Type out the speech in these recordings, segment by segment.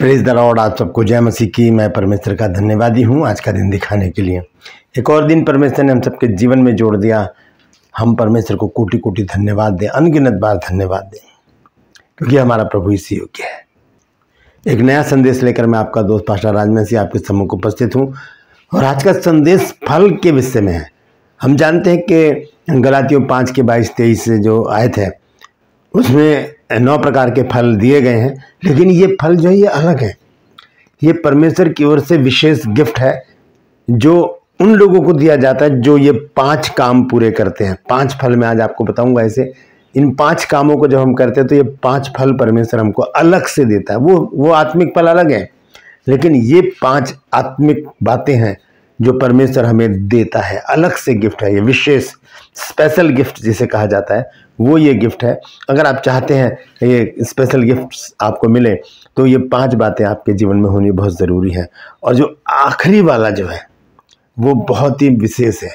praise the Lord आप सबको जय मसीह की मैं परमेश्वर का धन्यवादी हूँ आज का दिन दिखाने के लिए एक और दिन परमेश्वर ने हम सबके जीवन में जोड़ दिया हम परमेश्वर को कोटि कोटि धन्यवाद दें अनगिनत बार धन्यवाद दें क्योंकि हमारा प्रभु इसी योग्य है एक नया संदेश लेकर मैं आपका दोस्त पाशा राजमन सिंह आपके समूह उपस्थित हूँ और आज का संदेश फल के विषय में है हम जानते हैं कि गलातियों पाँच के बाईस तेईस से जो आए थे उसमें नौ प्रकार के फल दिए गए हैं लेकिन ये फल जो है ये अलग हैं ये परमेश्वर की ओर से विशेष गिफ्ट है जो उन लोगों को दिया जाता है जो ये पांच काम पूरे करते हैं पांच फल मैं आज आपको बताऊंगा ऐसे इन पांच कामों को जब हम करते हैं तो ये पांच फल परमेश्वर हमको अलग से देता है वो वो आत्मिक फल अलग है लेकिन ये पांच आत्मिक बातें हैं जो परमेश्वर हमें देता है अलग से गिफ्ट है ये विशेष स्पेशल गिफ्ट जिसे कहा जाता है वो ये गिफ्ट है अगर आप चाहते हैं ये स्पेशल गिफ्ट्स आपको मिले तो ये पांच बातें आपके जीवन में होनी बहुत ज़रूरी है और जो आखिरी वाला जो है वो बहुत ही विशेष है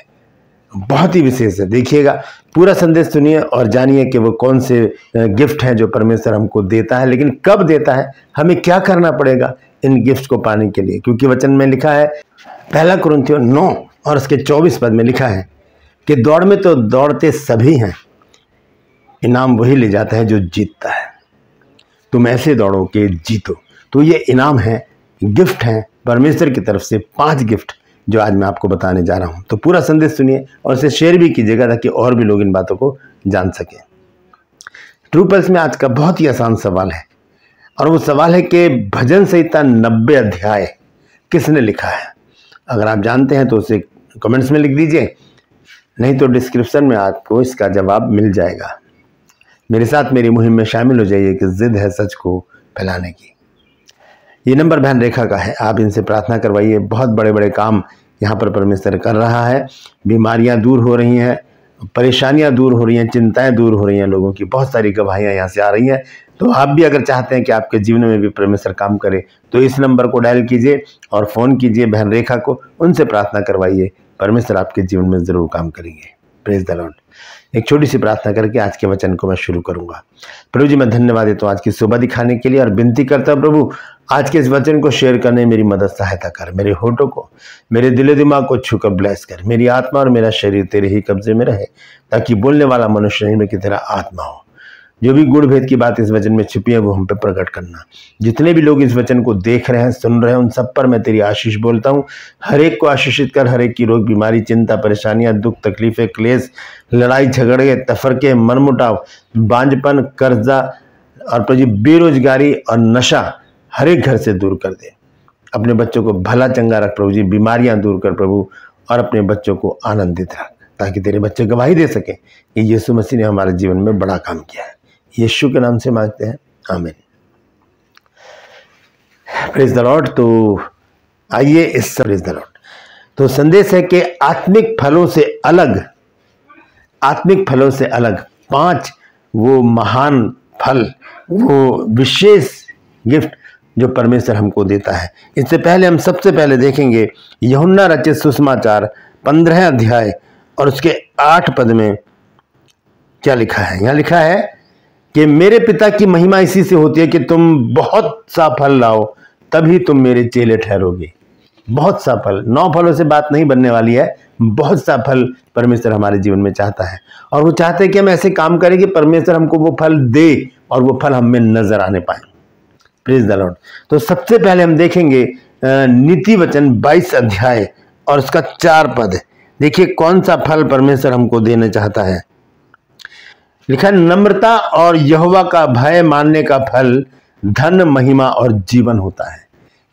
बहुत ही विशेष है देखिएगा पूरा संदेश सुनिए और जानिए कि वो कौन से गिफ्ट हैं जो परमेश्वर हमको देता है लेकिन कब देता है हमें क्या करना पड़ेगा इन गिफ्ट को पाने के लिए क्योंकि वचन में लिखा है पहला क्रंथियो नौ और उसके चौबीस पद में लिखा है कि दौड़ में तो दौड़ते सभी हैं इनाम वही ले जाता है जो जीतता है तुम ऐसे दौड़ो कि जीतो तो ये इनाम है गिफ्ट हैं परमेश्वर की तरफ से पांच गिफ्ट जो आज मैं आपको बताने जा रहा हूँ तो पूरा संदेश सुनिए और इसे शेयर भी कीजिएगा ताकि और भी लोग इन बातों को जान सकें ट्रू पल्स में आज का बहुत ही आसान सवाल है और वो सवाल है कि भजन संहिता नब्बे अध्याय किसने लिखा है अगर आप जानते हैं तो उसे कमेंट्स में लिख दीजिए नहीं तो डिस्क्रिप्शन में आपको इसका जवाब मिल जाएगा मेरे साथ मेरी मुहिम में शामिल हो जाइए कि ज़िद है सच को फैलाने की ये नंबर बहन रेखा का है आप इनसे प्रार्थना करवाइए बहुत बड़े बड़े काम यहाँ पर परमेश्वर कर रहा है बीमारियाँ दूर हो रही हैं परेशानियाँ दूर हो रही हैं चिंताएँ दूर हो रही हैं लोगों की बहुत सारी गवाहियाँ यहाँ से आ रही हैं तो आप भी अगर चाहते हैं कि आपके जीवन में भी परमेश्वर काम करे तो इस नंबर को डायल कीजिए और फ़ोन कीजिए बहन रेखा को उनसे प्रार्थना करवाइए परमेश्वर आपके जीवन में ज़रूर काम करेंगे प्रेज द लॉर्ड एक छोटी सी प्रार्थना करके आज के वचन को मैं शुरू करूंगा प्रभु जी मैं धन्यवाद देता हूँ आज की सुबह दिखाने के लिए और विनती करता हूँ प्रभु आज के इस वचन को शेयर करने मेरी मदद सहायता कर मेरे होठों को मेरे दिले दिमाग को छूकर ब्लेस कर मेरी आत्मा और मेरा शरीर तेरे ही कब्जे में रहे ताकि बोलने वाला मनुष्य में की तेरा आत्मा हो जो भी गुण भेद की बात इस वचन में छिपी है वो हम पे प्रकट करना जितने भी लोग इस वचन को देख रहे हैं सुन रहे हैं उन सब पर मैं तेरी आशीष बोलता हूँ हरेक को आशीषित कर हरेक की रोग बीमारी चिंता परेशानियाँ दुख तकलीफ़ें क्लेश लड़ाई झगड़े तफरके मनमुटाव बांझपन कर्जा और प्रजी बेरोजगारी और नशा हर एक घर से दूर कर दे अपने बच्चों को भला चंगा रख प्रभु जी बीमारियाँ दूर कर प्रभु और अपने बच्चों को आनंदित रख ताकि तेरे बच्चे गवाही दे सकें कि यीशु मसीह ने हमारे जीवन में बड़ा काम किया है यीशु के नाम से मांगते हैं आमिन प्रेज द लॉर्ड तो आइए इस प्रेज द लॉर्ड तो संदेश है कि आत्मिक फलों से अलग आत्मिक फलों से अलग पांच वो महान फल वो विशेष गिफ्ट जो परमेश्वर हमको देता है इससे पहले हम सबसे पहले देखेंगे यहुन्ना रचित सुषमाचार पंद्रह अध्याय और उसके आठ पद में क्या लिखा है यहाँ लिखा है कि मेरे पिता की महिमा इसी से होती है कि तुम बहुत सा फल लाओ तभी तुम मेरे चेले ठहरोगे बहुत सा फल नौ फलों से बात नहीं बनने वाली है बहुत सा फल परमेश्वर हमारे जीवन में चाहता है और वो चाहते हैं कि हम ऐसे काम करें कि परमेश्वर हमको वो फल दे और वो फल हमें नजर आने पाए प्लीज द लॉर्ड तो सबसे पहले हम देखेंगे नीति वचन 22 अध्याय और उसका चार पद देखिए कौन सा फल परमेश्वर हमको देना चाहता है लिखा नम्रता और यहवा का भय मानने का फल धन महिमा और जीवन होता है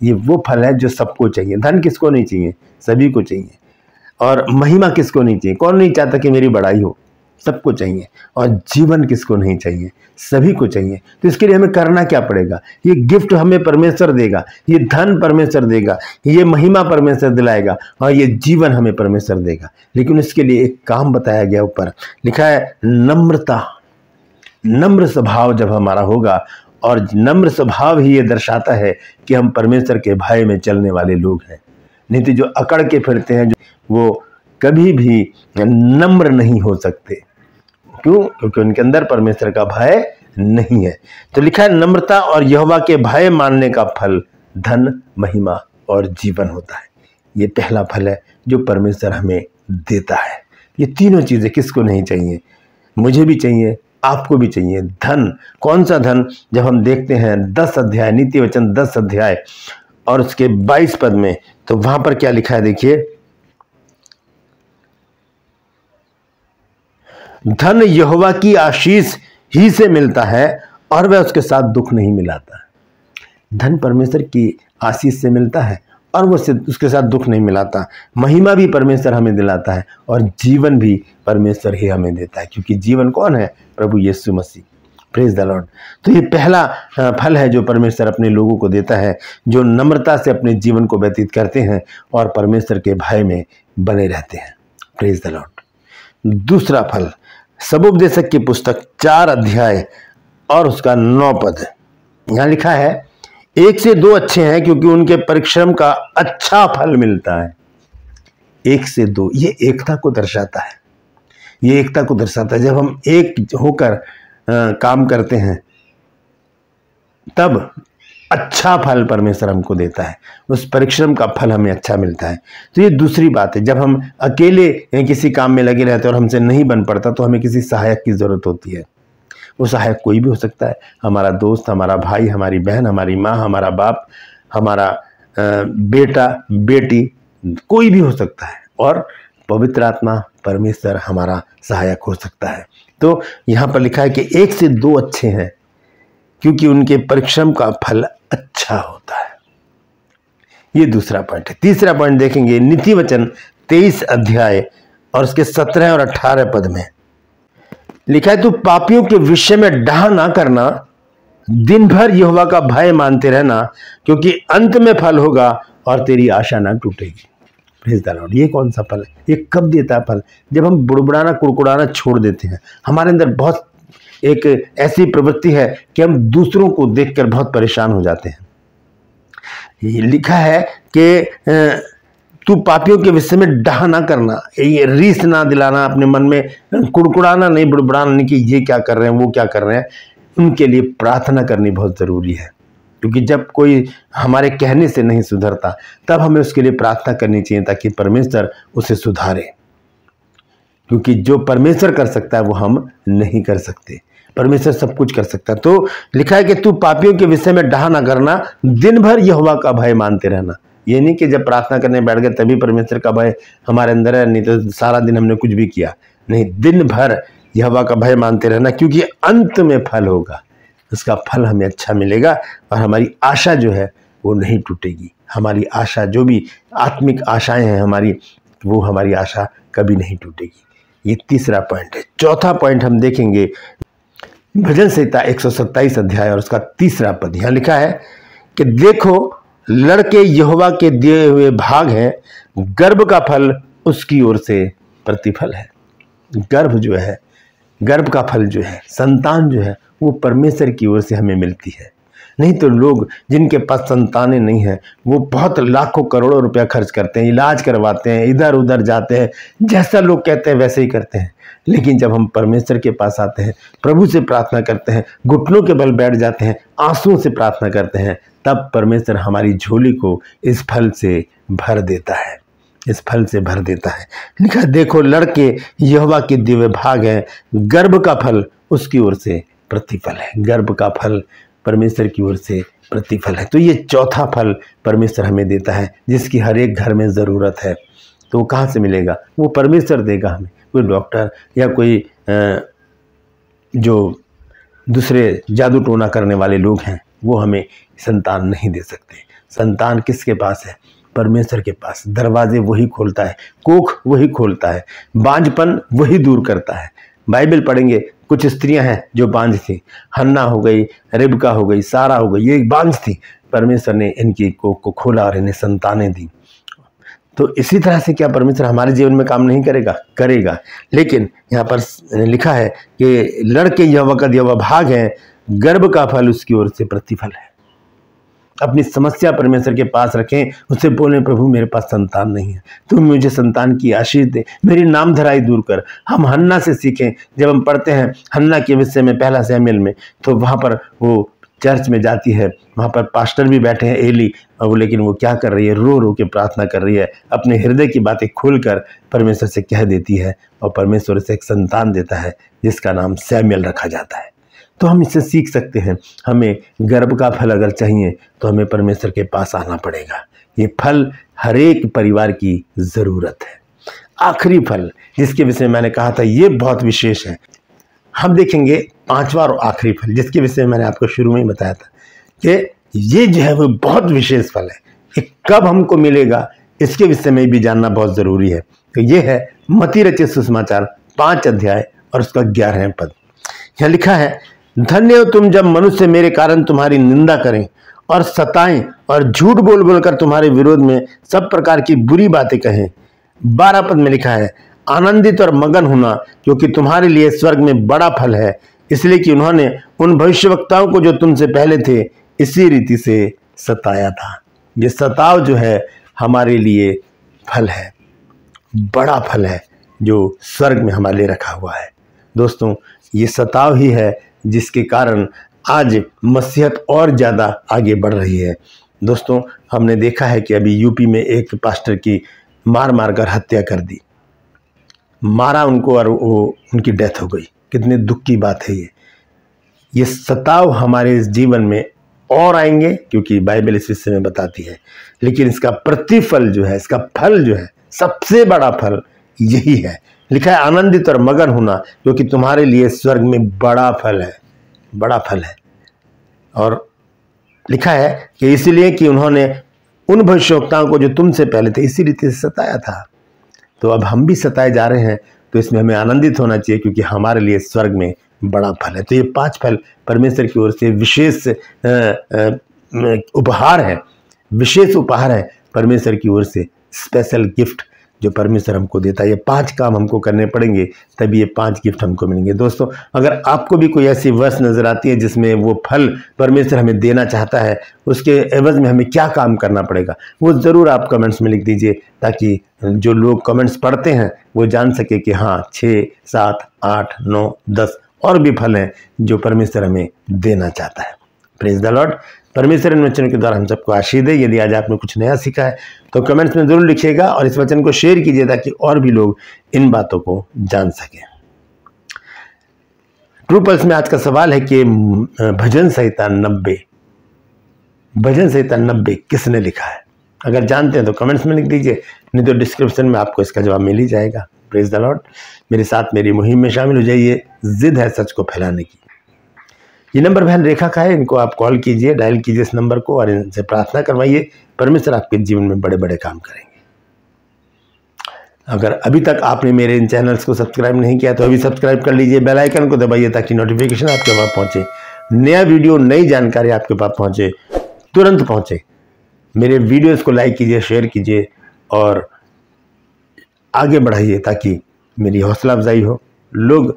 ये वो फल है जो सबको चाहिए धन किसको नहीं चाहिए सभी को चाहिए और महिमा किसको नहीं चाहिए कौन नहीं चाहता कि मेरी बड़ाई हो सबको चाहिए और जीवन किसको नहीं चाहिए सभी को चाहिए तो इसके लिए हमें करना क्या पड़ेगा ये गिफ्ट हमें परमेश्वर देगा ये धन परमेश्वर देगा ये महिमा परमेश्वर दिलाएगा और ये जीवन हमें परमेश्वर देगा लेकिन इसके लिए एक काम बताया गया ऊपर लिखा है नम्रता नम्र स्वभाव जब हमारा होगा और नम्र स्वभाव ही ये दर्शाता है कि हम परमेश्वर के भाई में चलने वाले लोग हैं नहीं तो जो अकड़ के फिरते हैं जो वो कभी भी नम्र नहीं हो सकते क्यों क्योंकि उनके अंदर परमेश्वर का भय नहीं है तो लिखा है नम्रता और यहोवा के भय मानने का फल धन महिमा और जीवन होता है ये पहला फल है जो परमेश्वर हमें देता है ये तीनों चीज़ें किसको नहीं चाहिए मुझे भी चाहिए आपको भी चाहिए धन कौन सा धन जब हम देखते हैं दस अध्याय नीति वचन दस अध्याय और उसके बाईस पद में तो वहाँ पर क्या लिखा है देखिए धन यहोवा की आशीष ही से मिलता है और वह उसके साथ दुख नहीं मिलाता धन परमेश्वर की आशीष से मिलता है और वह उसके साथ दुख नहीं मिलाता महिमा भी परमेश्वर हमें दिलाता है और जीवन भी परमेश्वर ही हमें देता है क्योंकि जीवन कौन है प्रभु Yeshu Masih praise the Lord तो ये पहला फल है जो परमेश्वर अपने लोगों को देता है जो नम्रता से अपने जीवन को व्यतीत करते हैं और परमेश्वर के भय में बने रहते हैं प्रेज द लॉर्ड दूसरा फल सबोपदेशक की पुस्तक चार अध्याय और उसका नौ पद यहाँ लिखा है एक से दो अच्छे हैं क्योंकि उनके परिश्रम का अच्छा फल मिलता है एक से दो ये एकता को दर्शाता है ये एकता को दर्शाता है जब हम एक होकर आ, काम करते हैं तब अच्छा फल परमेश्वर हमको देता है उस परिश्रम का फल हमें अच्छा मिलता है तो ये दूसरी बात है जब हम अकेले किसी काम में लगे रहते हैं और हमसे नहीं बन पड़ता तो हमें किसी सहायक की ज़रूरत होती है वो सहायक कोई भी हो सकता है हमारा दोस्त हमारा भाई हमारी बहन हमारी माँ हमारा बाप हमारा बेटा बेटी कोई भी हो सकता है और पवित्र आत्मा परमेश्वर हमारा सहायक हो सकता है तो यहाँ पर लिखा है कि एक से दो अच्छे हैं क्योंकि उनके परिश्रम का फल अच्छा होता है ये दूसरा पॉइंट है तीसरा पॉइंट देखेंगे नीति वचन तेईस अध्याय और उसके सत्रह और अठारह पद में लिखा है तू पापियों के विषय में डहा ना करना दिन भर युवा का भय मानते रहना क्योंकि अंत में फल होगा और तेरी आशा ना टूटेगी ये कौन सा फल है ये कब देता है फल जब हम बुड़बुड़ाना कुड़कुड़ाना छोड़ देते हैं हमारे अंदर बहुत एक ऐसी प्रवृत्ति है कि हम दूसरों को देखकर बहुत परेशान हो जाते हैं ये लिखा है कि तू पापियों के विषय में डहा ना करना ये रीस ना दिलाना अपने मन में कुड़कुड़ाना नहीं बुड़बुड़ाना नहीं कि ये क्या कर रहे हैं वो क्या कर रहे हैं उनके लिए प्रार्थना करनी बहुत ज़रूरी है क्योंकि जब कोई हमारे कहने से नहीं सुधरता तब हमें उसके लिए प्रार्थना करनी चाहिए ताकि परमेश्वर उसे सुधारे क्योंकि जो परमेश्वर कर सकता है वो हम नहीं कर सकते परमेश्वर सब कुछ कर सकता है तो लिखा है कि तू पापियों के विषय में डहा ना करना दिन भर यह का भय मानते रहना ये नहीं कि जब प्रार्थना करने बैठ गए तभी परमेश्वर का भय हमारे अंदर है नहीं तो सारा दिन हमने कुछ भी किया नहीं दिन भर यह का भय मानते रहना क्योंकि अंत में फल होगा उसका फल हमें अच्छा मिलेगा और हमारी आशा जो है वो नहीं टूटेगी हमारी आशा जो भी आत्मिक आशाएं हैं हमारी वो हमारी आशा कभी नहीं टूटेगी ये तीसरा पॉइंट है चौथा पॉइंट हम देखेंगे भजन संहिता एक अध्याय और उसका तीसरा पद यहाँ लिखा है कि देखो लड़के यहोवा के दिए हुए भाग हैं गर्भ का फल उसकी ओर से प्रतिफल है गर्भ जो है गर्भ का फल जो है संतान जो है वो परमेश्वर की ओर से हमें मिलती है नहीं तो लोग जिनके पास संतानें नहीं हैं वो बहुत लाखों करोड़ों रुपया खर्च करते हैं इलाज करवाते हैं इधर उधर जाते हैं जैसा लोग कहते हैं वैसे ही करते हैं लेकिन जब हम परमेश्वर के पास आते हैं प्रभु से प्रार्थना करते हैं घुटनों के बल बैठ जाते हैं आंसुओं से प्रार्थना करते हैं तब परमेश्वर हमारी झोली को इस फल से भर देता है इस फल से भर देता है लिखा देखो लड़के यहवा के दिव्य भाग हैं गर्भ का फल उसकी ओर से प्रतिफल है गर्भ का फल परमेश्वर की ओर से प्रतिफल है तो ये चौथा फल परमेश्वर हमें देता है जिसकी हर एक घर में ज़रूरत है तो वो कहाँ से मिलेगा वो परमेश्वर देगा हमें कोई डॉक्टर या कोई जो दूसरे जादू टोना करने वाले लोग हैं वो हमें संतान नहीं दे सकते संतान किसके पास है परमेश्वर के पास दरवाजे वही खोलता है कोख वही खोलता है बांझपन वही दूर करता है बाइबल पढ़ेंगे कुछ स्त्रियां हैं जो बांझ थी हन्ना हो गई रिबका हो गई सारा हो गई ये बांझ थी परमेश्वर ने इनकी कोख को खोला और इन्हें संतानें दी तो इसी तरह से क्या परमेश्वर हमारे जीवन में काम नहीं करेगा करेगा लेकिन यहाँ पर लिखा है कि लड़के यवा का यवा भाग है गर्भ का फल उसकी ओर से प्रतिफल है अपनी समस्या परमेश्वर के पास रखें उससे बोले प्रभु मेरे पास संतान नहीं है तुम मुझे संतान की आशीष दे मेरी नाम धराई दूर कर हम हन्ना से सीखें जब हम पढ़ते हैं हन्ना के विषय में पहला सहमिल में तो वहाँ पर वो चर्च में जाती है वहाँ पर पास्टर भी बैठे हैं एली वो लेकिन वो क्या कर रही है रो रो के प्रार्थना कर रही है अपने हृदय की बातें खोलकर परमेश्वर से कह देती है और परमेश्वर से एक संतान देता है जिसका नाम सैम्यल रखा जाता है तो हम इससे सीख सकते हैं हमें गर्भ का फल अगर चाहिए तो हमें परमेश्वर के पास आना पड़ेगा ये फल हर एक परिवार की ज़रूरत है आखिरी फल जिसके विषय मैंने कहा था ये बहुत विशेष है हम देखेंगे पांचवा और आखिरी फल जिसके विषय में मैंने आपको शुरू में ही बताया था कि ये जो है वो बहुत विशेष फल है कि कब हमको मिलेगा इसके विषय में भी जानना बहुत ज़रूरी है तो ये है मति रचित सुषमाचार पांच अध्याय और उसका ग्यारह पद यह लिखा है धन्य हो तुम जब मनुष्य मेरे कारण तुम्हारी निंदा करें और सताएं और झूठ बोल बोलकर तुम्हारे विरोध में सब प्रकार की बुरी बातें कहें बारह पद में लिखा है आनंदित और मगन होना क्योंकि तुम्हारे लिए स्वर्ग में बड़ा फल है इसलिए कि उन्होंने उन भविष्यवक्ताओं को जो तुमसे पहले थे इसी रीति से सताया था ये सताव जो है हमारे लिए फल है बड़ा फल है जो स्वर्ग में हमारे लिए रखा हुआ है दोस्तों ये सताव ही है जिसके कारण आज मसीहत और ज़्यादा आगे बढ़ रही है दोस्तों हमने देखा है कि अभी यूपी में एक पास्टर की मार मार कर हत्या कर दी मारा उनको और वो उनकी डेथ हो गई कितने दुख की बात है ये ये सताव हमारे इस जीवन में और आएंगे क्योंकि बाइबल इस विषय में बताती है लेकिन इसका प्रतिफल जो है इसका फल जो है सबसे बड़ा फल यही है लिखा है आनंदित और मगन होना जो कि तुम्हारे लिए स्वर्ग में बड़ा फल है बड़ा फल है और लिखा है कि इसलिए कि उन्होंने उन भविष्योक्ताओं को जो तुमसे पहले थे इसी रीति से सताया था तो अब हम भी सताए जा रहे हैं तो इसमें हमें आनंदित होना चाहिए क्योंकि हमारे लिए स्वर्ग में बड़ा फल है तो ये पांच फल परमेश्वर की ओर से विशेष उपहार है विशेष उपहार है परमेश्वर की ओर से स्पेशल गिफ्ट जो परमेश्वर हमको देता है ये पांच काम हमको करने पड़ेंगे तभी ये पांच गिफ्ट हमको मिलेंगे दोस्तों अगर आपको भी कोई ऐसी वर्ष नज़र आती है जिसमें वो फल परमेश्वर हमें देना चाहता है उसके एवज में हमें क्या काम करना पड़ेगा वो ज़रूर आप कमेंट्स में लिख दीजिए ताकि जो लोग कमेंट्स पढ़ते हैं वो जान सके कि हाँ छः सात आठ नौ दस और भी फल हैं जो परमेश्वर हमें देना चाहता है प्रेज द लॉर्ड परमेश्वर इन वचनों के द्वारा हम सबको आशीर्द है यदि आज आपने कुछ नया सीखा है तो कमेंट्स में ज़रूर लिखिएगा और इस वचन को शेयर कीजिए ताकि और भी लोग इन बातों को जान सकें ट्रू पल्स में आज का सवाल है कि भजन संहिता नब्बे भजन संहिता नब्बे किसने लिखा है अगर जानते हैं तो कमेंट्स में लिख दीजिए नहीं तो डिस्क्रिप्शन में आपको इसका जवाब मिल ही जाएगा प्रेज द लॉर्ड मेरे साथ मेरी मुहिम में शामिल हो जाइए जिद है सच को फैलाने की ये नंबर बहन रेखा का है इनको आप कॉल कीजिए डायल कीजिए इस नंबर को और इनसे प्रार्थना करवाइए परमेश्वर आपके जीवन में बड़े बड़े काम करेंगे अगर अभी तक आपने मेरे इन चैनल्स को सब्सक्राइब नहीं किया तो अभी सब्सक्राइब कर लीजिए बेल आइकन को दबाइए ताकि नोटिफिकेशन आपके पास पहुंचे नया वीडियो नई जानकारी आपके पास पहुंचे तुरंत पहुंचे मेरे वीडियोस को लाइक कीजिए शेयर कीजिए और आगे बढ़ाइए ताकि मेरी हौसला अफजाई हो लोग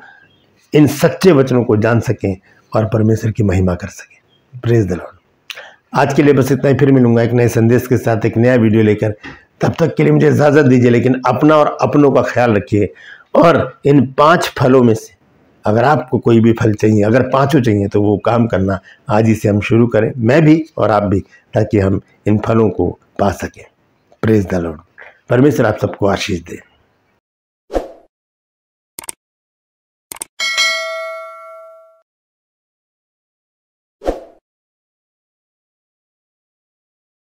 इन सच्चे वचनों को जान सकें और परमेश्वर की महिमा कर सकें प्रेज द लॉर्ड आज के लिए बस इतना ही फिर मिलूंगा एक नए संदेश के साथ एक नया वीडियो लेकर तब तक के लिए मुझे इजाज़त दीजिए लेकिन अपना और अपनों का ख्याल रखिए और इन पांच फलों में से अगर आपको कोई भी फल चाहिए अगर पांचों चाहिए तो वो काम करना आज ही से हम शुरू करें मैं भी और आप भी ताकि हम इन फलों को पा सकें प्रेज द लॉर्ड परमेश्वर आप सबको आशीष दें